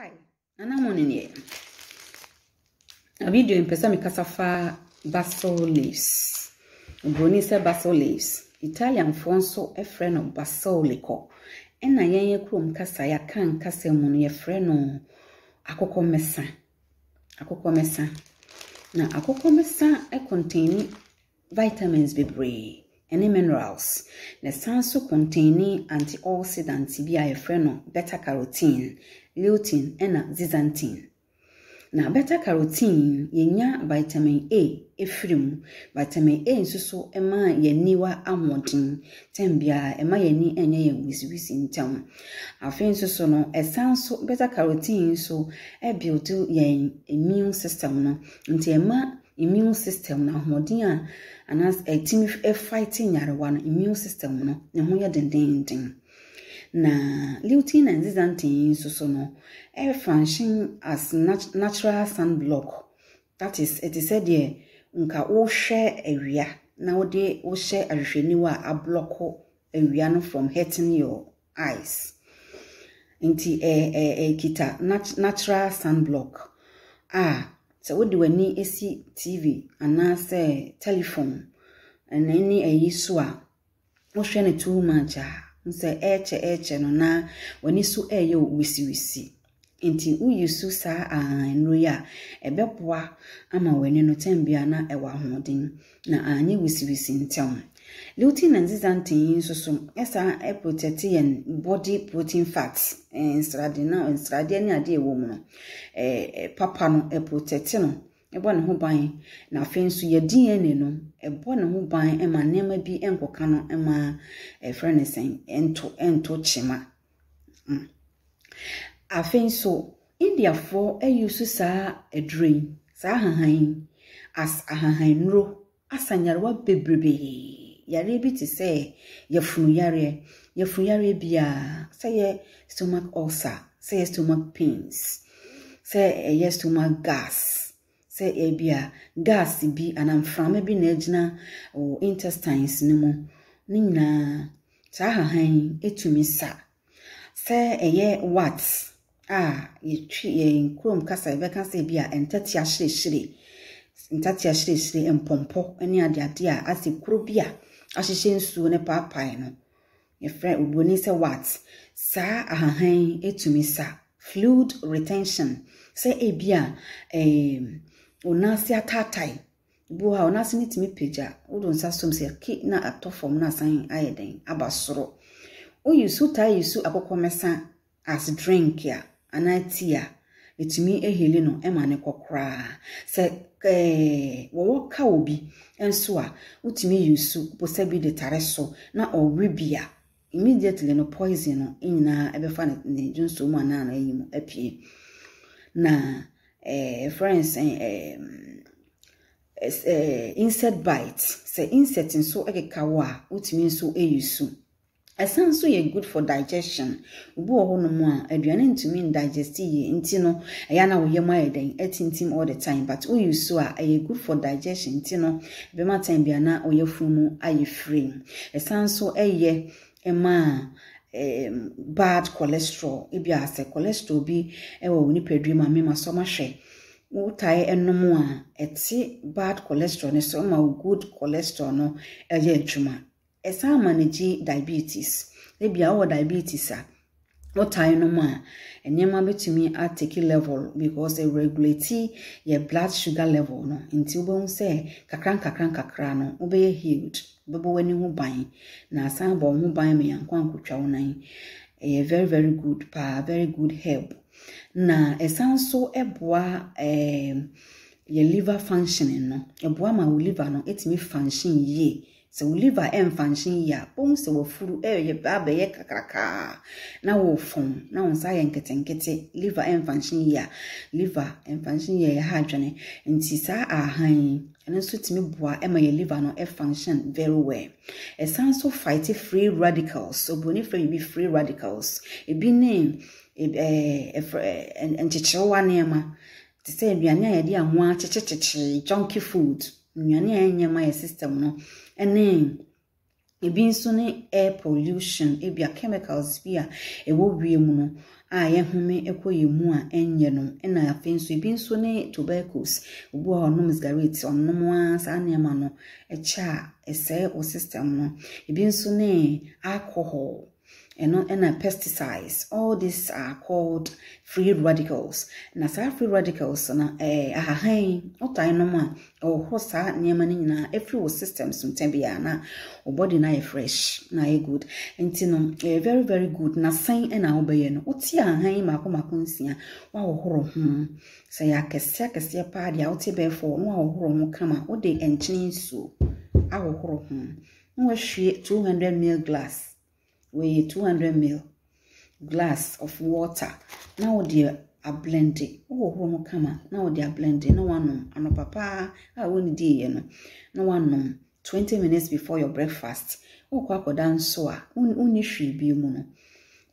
Hi, Anamoninier. A video in Pesa Mikasafa Basil Leaves. Bruni sɛ Basil Leaves. Italianfoɔ nso frɛ no basilico. Ɛna yɛn yɛ kurom kasa yɛaka nkasa mu no yɛfrɛ no akokɔmesa. Akokɔmesa. Na akokɔmesa e contain vitamins bebree ne minerals na san so kɔntɛni antioxidant bi a yɛfrɛ no beta carotene. lutein ɛna zizantin na beta carotene yɛnya vitamin a ɛfiri mu vitamin a nso so ma yɛniwa ahoɔden ntɛm biara ɛma yɛni nyɛ yɛn wisiwisi ntɛm afei nso so no ɛsan so beta carotene nso ɛbuildo yɛn immune system no nti ɛma immune system no ahoɔden a anaasɛ ɛtumi ɛfight nyarewa no immune system no ne ho yɛ dendenden. na leutin and zeaxanthin nsoso no ɛrefunction e as nat natural block that is ɛte sɛ deɛ nka wohwɛ awia na wode wohyɛ ahwehwɛniwa a block awia no from hurting your eyes nti ɛkita nat natural block a sɛ wode w'ani esi tv anaasɛ telephone ɛna ɛni ayi so a wohwɛ no too much a nso ɛɛkyɛ ɛɛkyɛ no na w'ani so ɛyɛ wisiwisi nti woyi so saa ahanro yi a ɛbɛboa ama w'ani no tam bia na ɛwɔ ahoɔden na anyɛ wisiwisi ntɛm leutin and zeaxanthin yi nso so ɛsaa ɛprotɛte yɛn body protein fat nsrade na nsradeɛ ne adeɛ ɛwɔ mu no ɛɛ papa no ɛprotɛte no ɛbɔ ne ho ban na afei nso yɛ dna no ɛbɔ ne ho ban ma nneɛma bi nkɔka no ma ɛfrɛ ne sɛn ɛnto ɛnto kyema mm. afei nso indiafoɔ ayi so saa aduro yi saa ahahan yi as ahahan nnuro asa nyarewa bebrebee yareɛ bi te sɛ yɛfunu yareɛ yɛfunu yareɛ biara sɛ yɛ stomach ulcer sɛ yɛ stomach pains sɛ ɛyɛ stomach gas sɛ ebi a gas bi anaa mframa bi na ɛgyina wɔ intestines no mu ne nyinaa saa ahahan etumi sa sɛ ɛyɛ wat a yɛtwi yɛn kurom kasa yɛbɛka sɛ ebi a ntɛte ahyerehyere ntɛte ahyerehyere mpɔmpɔ ne adeade a asɛ kuro bi a ahyehyɛ nsuo ne paapae no yɛfrɛ obuoni sɛ wat saa ahahan etumi sa fluid retention sɛ ebi a ɛɛ. Eh, ɔnaase ataatae bu a ɔnaase no tumi pagya wode nsa som sɛ ke na atɔ fam na asan ayɛ den aba soro woyi su taa yi su akokɔ mɛsa as drink a anaa tea a ɛtumi ahili no ma ne kɔkoraa sɛ wɔwɔ ka wɔ bi nso a wotumi yi su posa bi de tare so na ɔwe bi a immediately no poison no nyinaa ɛbɛfa ne nso mu anaa no ayi mu apue na Eh, friends eh, insect bite sɛ insect nso keka wɔ a wotumi nso ɛyi so ɛsa so yɛ good for digestion obi wɔ hɔnom a aduane ntumi ndigest yie nti no ɛyɛ na woyɛ mu ayɛ dɛn ɛtintim all the time but woyi so a ɛyɛ good for digestion nti no bɛma time be a na ɔyɛ funu ayɛ free ɛsa nso ɛyɛ ɛmaa um, bad cholesterol ebi asɛ cholesterol bi wɔ wɔn nipadua mu a mema so mahwɛ wotae nom a ɛte bad cholesterol no so ma good cholesterol no ɛyɛ adwuma ɛsan ma no gye diabetes ebi a wɔwɔ diabetes a. wɔtae no mu a nneɛma bɛtumi atake level because ɛregulate yɛ blood sugar level no nti wobɛhu sɛ kakra nkakra nkakra no wobɛyɛ healed wobɛbɔ w'ani ho ban na asan bɔ ho ban ma yɛnkɔ ankotwa wo nan ɛyɛ very very good paa very good help na ɛsan so ɛboa ɛɛ yɛ liver functioning no ɛboa ma wo liver no ɛtumi function yie. sɛ wo liver ɛmfa nhyɛn yie a bom sɛ wafuru ɛyɛ abɛyɛ kakrakaa na wɔfam na wɔn nsa yɛ nketenkete liver ɛmfa nhyɛn yie a liver ɛmfa nhyɛn yie yɛ ha adwene nti saa ahan yi ɛno nso tumi boa ɛma yɛ liver no ɛfunction very well ɛsan so fight free radicals obroni fɛn bi free radicals ebi ne e, e, ɛɛ nkyekyerɛwa nneɛma te sɛ aduane a yɛde ahoa kyekyere kyekyere junkie food. nnuane a ɛnyɛ ma yɛ system no ɛne ebi nso ne air pollution ebi a chemicals bi a ɛwɔ wiem no a yɛhome kɔ yɛn mu a ɛnyɛ no ɛna afei nso ebi nso ne tobaccos obi a ɔnom cigarette ɔnom a saa nneɛma no ɛkyɛ a ɛsɛe wɔ system no ebi nso ne alcohol. and, na pesticides. All these are called free radicals. Na saa free radicals na eh, ahahan ɔtan nom a ɛwɔ saa nneɛma no nyinaa ɛfiri wɔ systems so ntɛn bi a na wo na yɛ fresh na yɛ good. Nti no ɛyɛ very very good na san ɛna ɔbɛyɛ no wote ahahan mako mako nsia woahohoro ho. Sɛ yɛ akɛseɛ akɛseɛ paa deɛ a wote bɛɛfo no woahohoro ho kama ɔde nkyene nsuo ahohoro ho. Na wahwie 200 ml glass wei 200 ml glass of water na wɔde ablende wowɔ hɔ mu kama na wɔde ablende na wanom anɔpa paa a wɔn diiɛ no na wanom 20 minutes before your breakfast wɔkɔ akɔda nso a wonni hwee bi mu no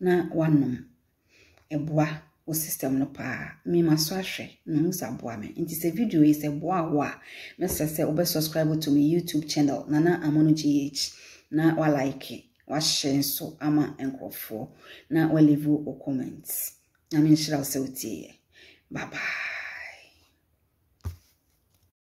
na wanom ɛboa wo system no paa mema so ahwɛ na ho sɛ aboa me nti sɛ video yi sɛ boa wo a mɛsrɛ sɛ wobɛsubscribe to me youtube channel nana amono gh na walike wahyɛ nso ama nkurɔfoɔ na walevu wo comments na menhyira wo sɛ wotieɛ babaa